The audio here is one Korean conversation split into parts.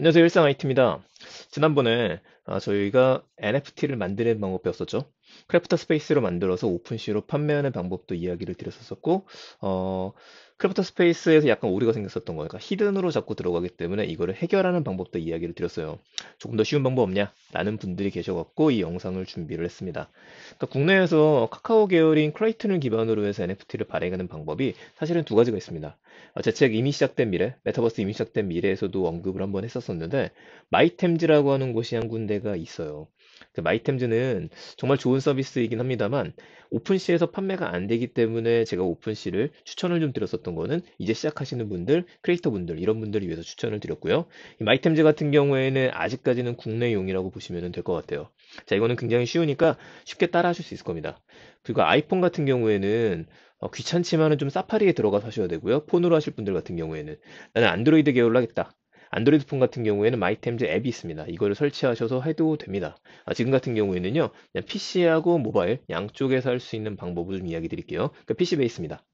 안녕하세요. 일상 IT입니다. 지난번에 아, 저희가 NFT를 만드는 방법 배웠었죠? 크래프터 스페이스로 만들어서 오픈시로 판매하는 방법도 이야기를 드렸었었고 어, 크래프터 스페이스에서 약간 오류가 생겼었던 거니까 그러니까 히든으로 자꾸 들어가기 때문에 이거를 해결하는 방법도 이야기를 드렸어요. 조금 더 쉬운 방법 없냐? 라는 분들이 계셔갖고 이 영상을 준비를 했습니다. 그러니까 국내에서 카카오 계열인 크라이튼을 기반으로 해서 NFT를 발행하는 방법이 사실은 두 가지가 있습니다. 제책 아, 이미 시작된 미래, 메타버스 이미 시작된 미래에서도 언급을 한번 했었었는데 마이템즈라고 하는 곳이 한 군데가 있어요. 그 마이템즈는 정말 좋은 서비스이긴 합니다만 오픈시에서 판매가 안 되기 때문에 제가 오픈시를 추천을 좀 드렸었던 거는 이제 시작하시는 분들, 크리에이터 분들 이런 분들을 위해서 추천을 드렸고요. 마이템즈 같은 경우에는 아직까지는 국내용이라고 보시면 될 것 같아요. 자, 이거는 굉장히 쉬우니까 쉽게 따라 하실 수 있을 겁니다. 그리고 아이폰 같은 경우에는 어, 귀찮지만은 좀 사파리에 들어가서 하셔야 되고요. 폰으로 하실 분들 같은 경우에는 나는 안드로이드 계열로 하겠다. 안드로이드 폰 같은 경우에는 마이템즈 앱이 있습니다. 이거를 설치하셔서 해도 됩니다. 아, 지금 같은 경우에는요, 그냥 PC하고 모바일 양쪽에서 할 수 있는 방법을 좀 이야기 드릴게요. 그 그러니까 PC 베이스입니다.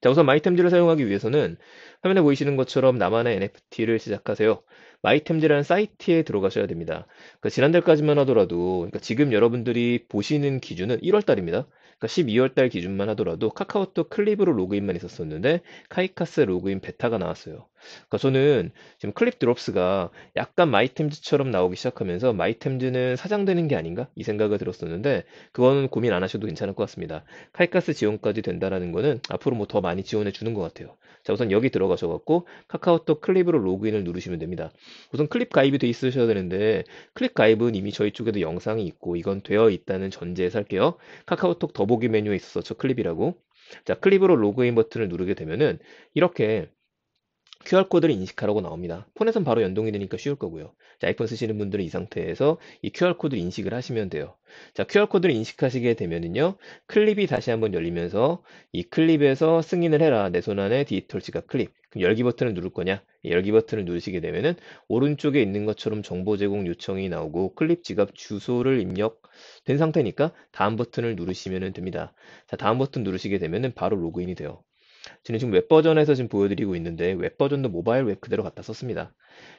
자, 우선 마이템즈를 사용하기 위해서는 화면에 보이시는 것처럼 나만의 NFT를 시작하세요. 마이템즈라는 사이트에 들어가셔야 됩니다. 그 지난달까지만 하더라도, 그러니까 지금 여러분들이 보시는 기준은 1월달입니다. 그러니까 12월달 기준만 하더라도 카카오톡 클립으로 로그인만 있었었는데 카이카스 로그인 베타가 나왔어요. 그러니까 저는 지금 클립 드롭스가 약간 마이템즈처럼 나오기 시작하면서 마이템즈는 사장되는 게 아닌가 이생각을 들었었는데 그거는 고민 안 하셔도 괜찮을 것 같습니다. 칼가스 지원까지 된다라는 거는 앞으로 뭐 더 많이 지원해 주는 것 같아요. 자 우선 여기 들어가셔 갖고 카카오톡 클립으로 로그인을 누르시면 됩니다. 우선 클립 가입이 돼 있으셔야 되는데 클립 가입은 이미 저희 쪽에도 영상이 있고 이건 되어 있다는 전제에 살게요. 카카오톡 더보기 메뉴에 있어서 저 클립이라고 자 클립으로 로그인 버튼을 누르게 되면은 이렇게 QR코드를 인식하라고 나옵니다. 폰에선 바로 연동이 되니까 쉬울 거고요. 자, 아이폰 쓰시는 분들은 이 상태에서 이 QR코드를 인식을 하시면 돼요. 자, QR코드를 인식하시게 되면은요, 클립이 다시 한번 열리면서 이 클립에서 승인을 해라. 내손 안에 디지털 지갑 클립. 그럼 열기 버튼을 누를 거냐? 예, 열기 버튼을 누르시게 되면은 오른쪽에 있는 것처럼 정보 제공 요청이 나오고 클립 지갑 주소를 입력된 상태니까 다음 버튼을 누르시면 됩니다. 자, 다음 버튼 누르시게 되면은 바로 로그인이 돼요. 저는 지금 웹 버전에서 지금 보여드리고 있는데 웹 버전도 모바일 웹 그대로 갖다 썼습니다.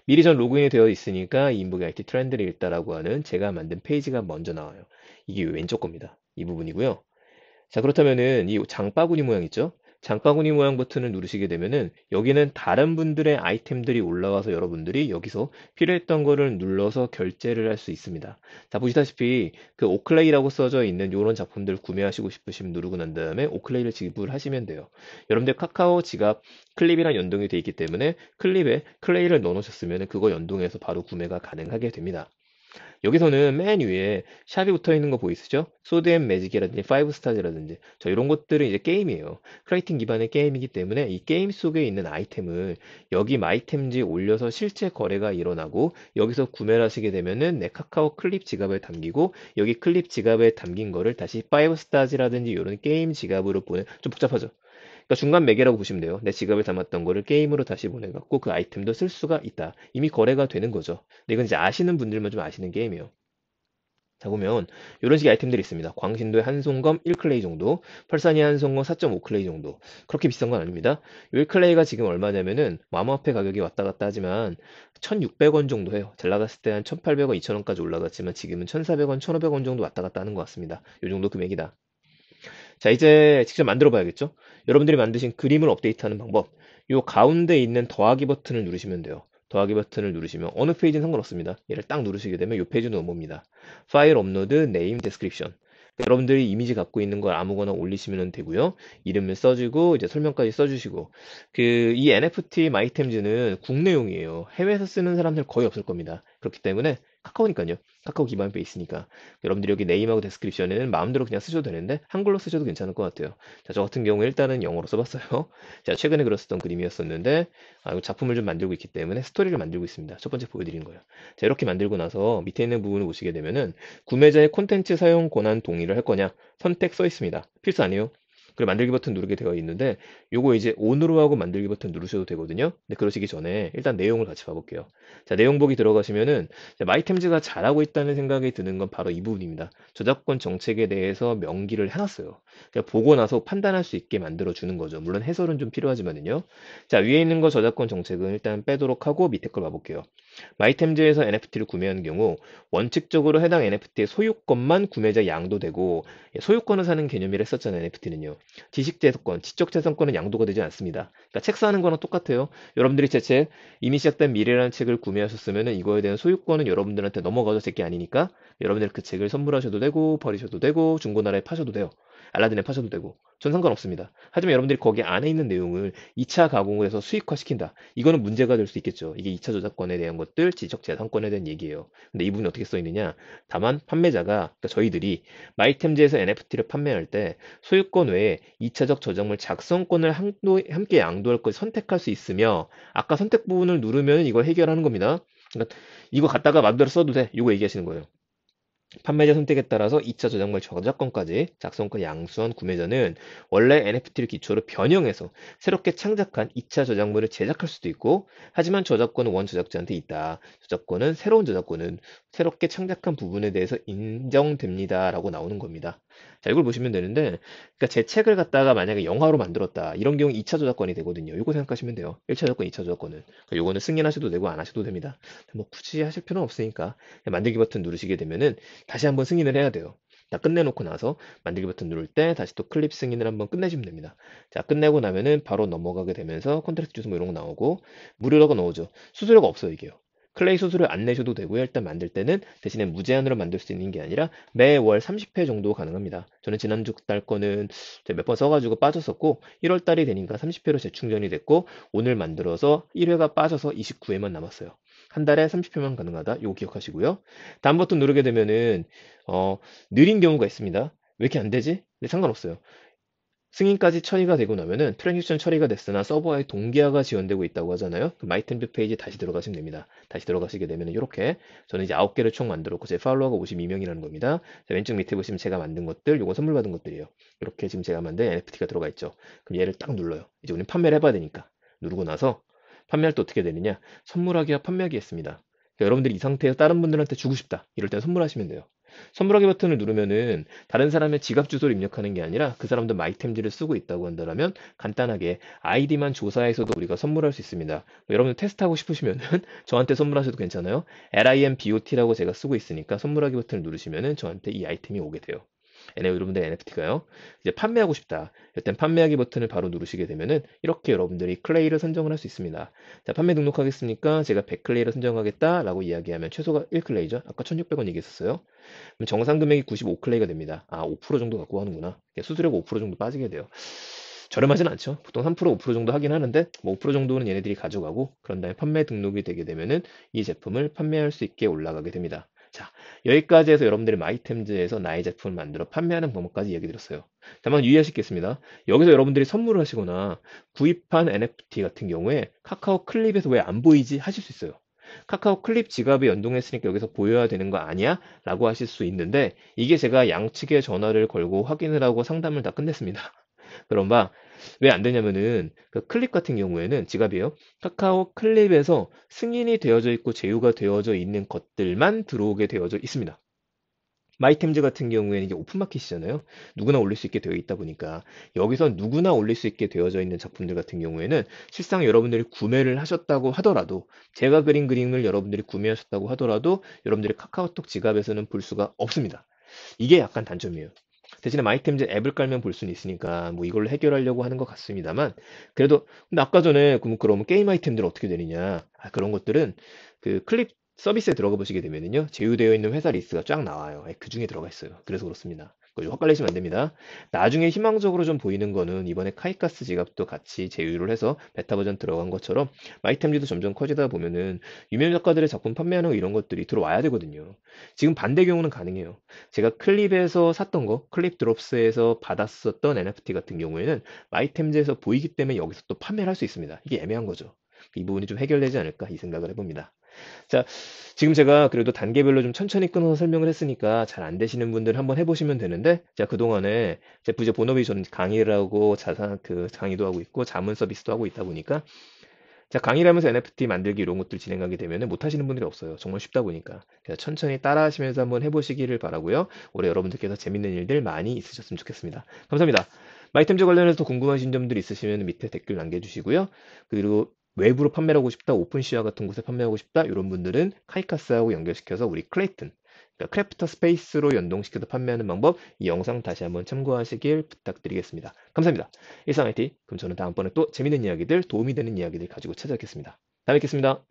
미리 전 로그인이 되어 있으니까 인복의 IT 트렌드를 읽다라고 하는 제가 만든 페이지가 먼저 나와요. 이게 왼쪽 겁니다. 이 부분이고요. 자 그렇다면은 이 장바구니 모양 있죠? 장바구니 모양 버튼을 누르시게 되면은 여기는 다른 분들의 아이템들이 올라와서 여러분들이 여기서 필요했던 거를 눌러서 결제를 할 수 있습니다. 자 보시다시피 그 오클레이라고 써져 있는 이런 작품들 구매하시고 싶으시면 누르고 난 다음에 오클레이를 지불하시면 돼요. 여러분들 카카오 지갑 클립이랑 연동이 돼 있기 때문에 클립에 클레이를 넣어놓으셨으면 그거 연동해서 바로 구매가 가능하게 됩니다. 여기서는 맨 위에 샵이 붙어 있는 거 보이시죠? 소드 앤 매직이라든지 파이브 스타즈라든지 저 이런 것들은 이제 게임이에요. 크라이팅 기반의 게임이기 때문에 이 게임 속에 있는 아이템을 여기 마이템지 올려서 실제 거래가 일어나고 여기서 구매를 하시게 되면은 내 네, 카카오 클립 지갑을 담기고 여기 클립 지갑에 담긴 거를 다시 파이브 스타즈라든지 이런 게임 지갑으로 보내 좀 복잡하죠. 그러니까 중간 매개라고 보시면 돼요. 내 지갑에 담았던 거를 게임으로 다시 보내갖고 그 아이템도 쓸 수가 있다. 이미 거래가 되는 거죠. 근데 이건 이제 아시는 분들만 좀 아시는 게임이에요. 자 보면 이런 식의 아이템들이 있습니다. 광신도의 한송검 1클레이 정도, 펄산이 한송검 4.5클레이 정도. 그렇게 비싼 건 아닙니다. 1클레이가 지금 얼마냐면은 마모화폐 가격이 왔다 갔다 하지만 1,600원 정도 해요. 잘 나갔을 때 한 1,800원, 2,000원까지 올라갔지만 지금은 1,400원, 1,500원 정도 왔다 갔다 하는 것 같습니다. 이 정도 금액이다. 자, 이제 직접 만들어 봐야겠죠? 여러분들이 만드신 그림을 업데이트하는 방법. 요 가운데 있는 더하기 버튼을 누르시면 돼요. 더하기 버튼을 누르시면 어느 페이지는 상관없습니다. 얘를 딱 누르시게 되면 요 페이지로 넘어옵니다. 파일 업로드, 네임, 디스크립션 그러니까 여러분들이 이미지 갖고 있는 걸 아무거나 올리시면 되고요. 이름을 써주고 이제 설명까지 써주시고 그 이 NFT 마이템즈는 국내용이에요. 해외에서 쓰는 사람들 거의 없을 겁니다. 그렇기 때문에 카카오니까요. 카카오 기반 베있으니까 여러분들이 여기 네임하고 데스크립션에는 마음대로 그냥 쓰셔도 되는데 한글로 쓰셔도 괜찮을 것 같아요. 자, 저 같은 경우에 일단은 영어로 써봤어요. 자, 최근에 그렸었던 그림이었었는데 아, 작품을 좀 만들고 있기 때문에 스토리를 만들고 있습니다. 첫 번째 보여드린 거예요. 자, 이렇게 만들고 나서 밑에 있는 부분을 보시게 되면은 구매자의 콘텐츠 사용 권한 동의를 할 거냐 선택 써 있습니다. 필수 아니에요. 그리고 만들기 버튼 누르게 되어 있는데 요거 이제 온으로 하고 만들기 버튼 누르셔도 되거든요. 근데 그러시기 전에 일단 내용을 같이 봐볼게요. 자 내용 보기 들어가시면은 마이템즈가 잘하고 있다는 생각이 드는 건 바로 이 부분입니다. 저작권 정책에 대해서 명기를 해놨어요. 그러 그러니까 보고 나서 판단할 수 있게 만들어 주는 거죠. 물론 해설은 좀 필요하지만요. 자 위에 있는 거 저작권 정책은 일단 빼도록 하고 밑에 걸 봐볼게요. 마이템즈에서 NFT를 구매한 경우 원칙적으로 해당 NFT의 소유권만 구매자 양도되고 예, 소유권을 사는 개념이라 했었잖아요. NFT는요. 지식재산권, 지적재산권은 양도가 되지 않습니다. 그러니까 책 사는 거랑 똑같아요. 여러분들이 제 책 이미 시작된 미래라는 책을 구매하셨으면 이거에 대한 소유권은 여러분들한테 넘어가서 제게 아니니까 여러분들 그 책을 선물하셔도 되고 버리셔도 되고 중고나라에 파셔도 돼요. 알라딘에 파셔도 되고 전 상관없습니다. 하지만 여러분들이 거기 안에 있는 내용을 2차 가공을 해서 수익화시킨다. 이거는 문제가 될 수 있겠죠. 이게 2차 저작권에 대한 것들, 지적재산권에 대한 얘기예요. 근데 이 부분이 어떻게 써있느냐. 다만 판매자가, 그러니까 저희들이 마이템즈에서 NFT를 판매할 때 소유권 외에 2차적 저작물 작성권을 함께 양도할 것을 선택할 수 있으며 아까 선택 부분을 누르면 이걸 해결하는 겁니다. 그러니까 이거 갖다가 마음대로 써도 돼. 이거 얘기하시는 거예요. 판매자 선택에 따라서 2차 저작물 저작권까지 작성권 양수한 구매자는 원래 NFT를 기초로 변형해서 새롭게 창작한 2차 저작물을 제작할 수도 있고 하지만 저작권은 원 저작자한테 있다. 저작권은 새로운 저작권은 새롭게 창작한 부분에 대해서 인정됩니다라고 나오는 겁니다. 자, 이걸 보시면 되는데, 그니까제 책을 갖다가 만약에 영화로 만들었다. 이런 경우 2차 저작권이 되거든요. 이거 생각하시면 돼요. 1차 저작권, 2차 저작권은. 그러니까 요거는 승인하셔도 되고 안 하셔도 됩니다. 뭐 굳이 하실 필요는 없으니까 만들기 버튼 누르시게 되면은 다시 한번 승인을 해야 돼요. 다 끝내놓고 나서 만들기 버튼 누를 때 다시 또 클립 승인을 한번 끝내시면 됩니다. 자 끝내고 나면은 바로 넘어가게 되면서 컨트랙트 주소 뭐 이런 거 나오고 무료라고 나오죠. 수수료가 없어요 이게요. 클레이 소스를 안 내셔도 되고요. 일단 만들 때는 대신에 무제한으로 만들 수 있는 게 아니라 매월 30회 정도 가능합니다. 저는 지난주 달 거는 몇 번 써가지고 빠졌었고 1월 달이 되니까 30회로 재충전이 됐고 오늘 만들어서 1회가 빠져서 29회만 남았어요. 한 달에 30회만 가능하다. 이거 기억하시고요. 다음 버튼 누르게 되면은 어, 느린 경우가 있습니다. 왜 이렇게 안 되지? 근데 네, 상관없어요. 승인까지 처리가 되고 나면은 트랜지션 처리가 됐으나 서버와의 동기화가 지원되고 있다고 하잖아요. 그 마이템뷰 페이지 다시 들어가시면 됩니다. 다시 들어가시게 되면은 이렇게 저는 이제 9개를 총 만들었고 제 팔로워가 52명이라는 겁니다. 자, 왼쪽 밑에 보시면 제가 만든 것들, 요건 선물 받은 것들이에요. 이렇게 지금 제가 만든 NFT가 들어가 있죠. 그럼 얘를 딱 눌러요. 이제 우리는 판매를 해봐야 되니까 누르고 나서 판매할 때 어떻게 되느냐? 선물하기와 판매하기 했습니다. 그러니까 여러분들이 이 상태에서 다른 분들한테 주고 싶다. 이럴 때 선물하시면 돼요. 선물하기 버튼을 누르면은 다른 사람의 지갑 주소를 입력하는 게 아니라 그 사람도 마이템즈를 쓰고 있다고 한다면 간단하게 아이디만 조사해서도 우리가 선물할 수 있습니다. 뭐 여러분들 테스트하고 싶으시면은 저한테 선물하셔도 괜찮아요. limbot라고 제가 쓰고 있으니까 선물하기 버튼을 누르시면은 저한테 이 아이템이 오게 돼요. 여러분들 NFT가요. 이제 판매하고 싶다. 일단 판매하기 버튼을 바로 누르시게 되면은 이렇게 여러분들이 클레이를 선정을 할 수 있습니다. 자, 판매 등록하겠습니까? 제가 100클레이를 선정하겠다라고 이야기하면 최소가 1클레이죠. 아까 1,600원 얘기했었어요. 그럼 정상 금액이 95클레이가 됩니다. 아, 5% 정도 갖고 하는구나. 수수료가 5% 정도 빠지게 돼요. 저렴하진 않죠. 보통 3% 5% 정도 하긴 하는데 뭐5% 정도는 얘네들이 가져가고 그런 다음에 판매 등록이 되게 되면은 이 제품을 판매할 수 있게 올라가게 됩니다. 자, 여기까지 해서 여러분들이 마이템즈에서 나의 제품을 만들어 판매하는 방법까지 얘기 드렸어요. 다만 유의하시겠습니다. 여기서 여러분들이 선물을 하시거나 구입한 NFT 같은 경우에 카카오 클립에서 왜 안 보이지 하실 수 있어요. 카카오 클립 지갑에 연동했으니까 여기서 보여야 되는 거 아니야? 라고 하실 수 있는데 이게 제가 양측에 전화를 걸고 확인을 하고 상담을 다 끝냈습니다. 그럼 막왜안 되냐면은 그 클립 같은 경우에는 지갑이에요. 카카오 클립에서 승인이 되어져 있고 제휴가 되어져 있는 것들만 들어오게 되어져 있습니다. 마이템즈 같은 경우에는 이게 오픈마켓이잖아요. 누구나 올릴 수 있게 되어 있다 보니까 여기서 누구나 올릴 수 있게 되어져 있는 작품들 같은 경우에는 실상 여러분들이 구매를 하셨다고 하더라도 제가 그린 그림을 여러분들이 구매하셨다고 하더라도 여러분들이 카카오톡 지갑에서는 볼 수가 없습니다. 이게 약간 단점이에요. 대신에 마이템즈 앱을 깔면 볼 수는 있으니까 뭐이걸 해결하려고 하는 것 같습니다만 그래도 근데 아까 전에 그, 그럼, 그 게임 아이템들은 어떻게 되느냐 아, 그런 것들은 그 클립 서비스에 들어가 보시게 되면요 제휴되어 있는 회사 리스트가 쫙 나와요. 예, 그 중에 들어가 있어요. 그래서 그렇습니다. 그거 헛갈리시면 안 됩니다. 나중에 희망적으로 좀 보이는 거는 이번에 카이카스 지갑도 같이 제휴를 해서 베타 버전 들어간 것처럼 마이템즈도 점점 커지다 보면은 유명 작가들의 작품 판매하는 이런 것들이 들어와야 되거든요. 지금 반대 경우는 가능해요. 제가 클립에서 샀던 거, 클립 드롭스에서 받았었던 NFT 같은 경우에는 마이템즈에서 보이기 때문에 여기서 또 판매를 할 수 있습니다. 이게 애매한 거죠. 이 부분이 좀 해결되지 않을까 이 생각을 해봅니다. 자, 지금 제가 그래도 단계별로 좀 천천히 끊어서 설명을 했으니까 잘 안 되시는 분들 한번 해보시면 되는데, 자, 그동안에 제 부제 본업이 저는 강의를 하고 자산, 그 강의도 하고 있고 자문 서비스도 하고 있다 보니까, 자, 강의를 하면서 NFT 만들기 이런 것들 진행하게 되면 못 하시는 분들이 없어요. 정말 쉽다 보니까. 천천히 따라 하시면서 한번 해보시기를 바라고요. 올해 여러분들께서 재밌는 일들 많이 있으셨으면 좋겠습니다. 감사합니다. 마이템즈 관련해서 궁금하신 점들 있으시면 밑에 댓글 남겨주시고요. 그리고 외부로 판매하고 싶다, 오픈시아 같은 곳에 판매하고 싶다 이런 분들은 카이카스하고 연결시켜서 우리 크레이튼, 그러니까 크래프터 스페이스로 연동시켜서 판매하는 방법 이 영상 다시 한번 참고하시길 부탁드리겠습니다. 감사합니다. 일상 IT 그럼 저는 다음번에 또 재밌는 이야기들, 도움이 되는 이야기들 가지고 찾아뵙겠습니다. 다음에 뵙겠습니다.